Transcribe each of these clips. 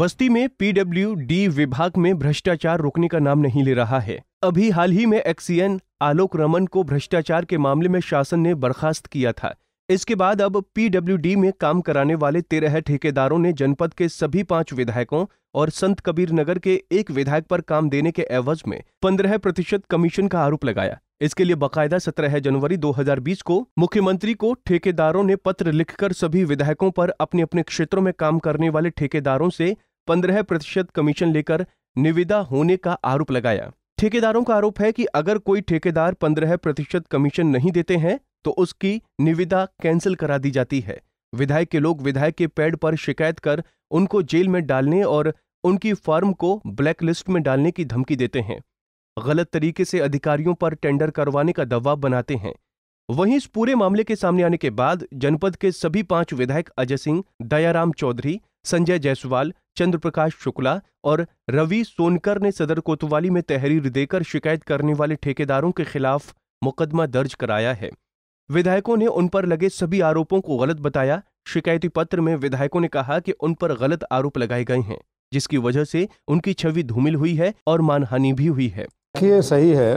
बस्ती में PW D विभाग में भ्रष्टाचार रोकने का नाम नहीं ले रहा है अभी हाल ही में एक्सीएन आलोक रमन को भ्रष्टाचार के मामले में शासन ने बर्खास्त किया था इसके बाद अब पीडब्ल्यू डी में काम कराने वाले तेरह ठेकेदारों ने जनपद के सभी पांच विधायकों और संत कबीर नगर के एक विधायक पर काम देने के एवज में पंद्रह प्रतिशत कमीशन का आरोप लगाया इसके लिए बकायदा सत्रह जनवरी 2020 को मुख्यमंत्री को ठेकेदारों ने पत्र लिखकर सभी विधायकों पर अपने अपने क्षेत्रों में काम करने वाले ठेकेदारों से पंद्रह प्रतिशत कमीशन लेकर निविदा होने का आरोप लगाया ठेकेदारों का आरोप है कि अगर कोई ठेकेदार पंद्रह प्रतिशत कमीशन नहीं देते हैं तो उसकी निविदा कैंसिल करा दी जाती है विधायक के लोग विधायक के पैड पर शिकायत कर उनको जेल में डालने और उनकी फर्म को ब्लैकलिस्ट में डालने की धमकी देते हैं गलत तरीके से अधिकारियों पर टेंडर करवाने का दबाव बनाते हैं वहीं इस पूरे मामले के सामने आने के बाद जनपद के सभी पांच विधायक अजय सिंह दयाराम चौधरी संजय जायसवाल चंद्रप्रकाश शुक्ला और रवि सोनकर ने सदर कोतवाली में तहरीर देकर शिकायत करने वाले ठेकेदारों के खिलाफ मुकदमा दर्ज कराया है विधायकों ने उन पर लगे सभी आरोपों को गलत बताया शिकायती पत्र में विधायकों ने कहा कि उन पर गलत आरोप लगाए गए हैं जिसकी वजह से उनकी छवि धूमिल हुई है और मानहानि भी हुई है देखिए सही है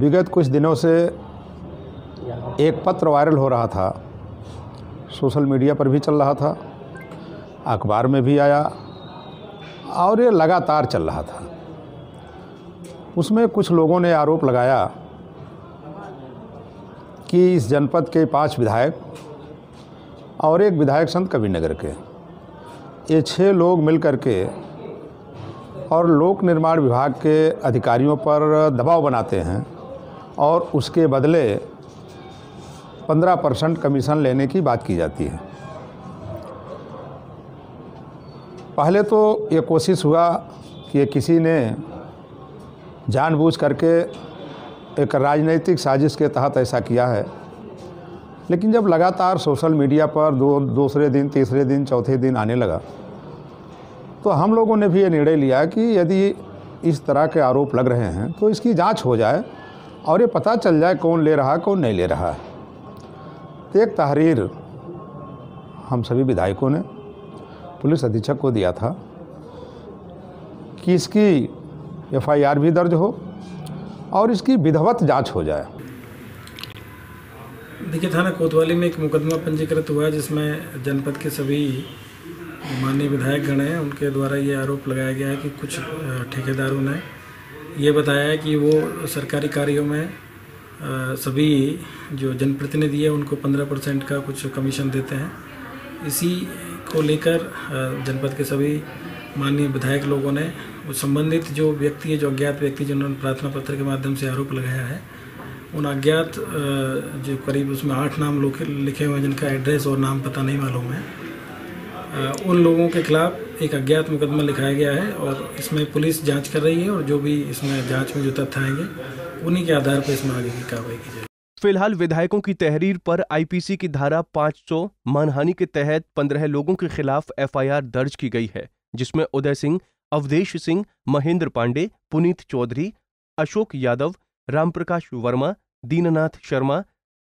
विगत कुछ दिनों से एक पत्र वायरल हो रहा था सोशल मीडिया पर भी चल रहा था अखबार में भी आया और ये लगातार चल रहा था उसमें कुछ लोगों ने आरोप लगाया कि इस जनपद के पांच विधायक और एक विधायक संत कबीरनगर के ये छः लोग मिलकर के और लोक निर्माण विभाग के अधिकारियों पर दबाव बनाते हैं और उसके बदले 15 परसेंट कमीशन लेने की बात की जाती है पहले तो ये कोशिश हुआ कि किसी ने जानबूझ करके एक राजनीतिक साजिश के तहत ऐसा किया है लेकिन जब लगातार सोशल मीडिया पर दो दूसरे दिन तीसरे दिन चौथे दिन आने लगा तो हम लोगों ने भी ये निर्णय लिया कि यदि इस तरह के आरोप लग रहे हैं तो इसकी जांच हो जाए और ये पता चल जाए कौन ले रहा है कौन नहीं ले रहा है तो एक तहरीर हम सभी विधायकों ने पुलिस अधीक्षक को दिया था कि इसकी एफआईआर भी दर्ज हो और इसकी विधवत जांच हो जाए देखिए थाना कोतवाली में एक मुकदमा पंजीकृत हुआ जिसमें जनपद के सभी माननीय विधायक गण हैं उनके द्वारा ये आरोप लगाया गया है कि कुछ ठेकेदारों ने ये बताया है कि वो सरकारी कार्यों में सभी जो जनप्रतिनिधि है उनको 15 परसेंट का कुछ कमीशन देते हैं इसी को लेकर जनपद के सभी माननीय विधायक लोगों ने उस संबंधित जो व्यक्ति है जो अज्ञात व्यक्ति जिन्होंने प्रार्थना पत्र के माध्यम से आरोप लगाया है उन अज्ञात जो करीब उसमें आठ नाम लिखे हुए हैं जिनका एड्रेस और नाम पता नहीं मालूम है उन लोगों के खिलाफ एक अज्ञात मुकदमा लिखाया गया है और इसमें पुलिस जांच कर रही है और जो भी इसमें जांच में जो तथ्य आएंगे उन्हीं के आधार पर इसमें आगे की कार्रवाई की जाएगी फिलहाल विधायकों की तहरीर पर आईपीसी की धारा 500 मानहानि के तहत 15 लोगों के खिलाफ एफआईआर दर्ज की गई है जिसमें उदय सिंह अवधेश सिंह महेंद्र पांडे पुनीत चौधरी अशोक यादव रामप्रकाश वर्मा दीननाथ शर्मा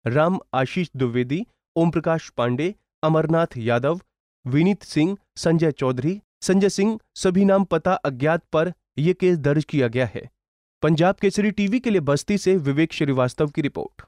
राम आशीष द्विवेदी ओमप्रकाश पांडे अमरनाथ यादव विनीत सिंह संजय चौधरी संजय सिंह सभी नाम पता अज्ञात पर यह केस दर्ज किया गया है पंजाब केसरी टीवी के लिए बस्ती से विवेक श्रीवास्तव की रिपोर्ट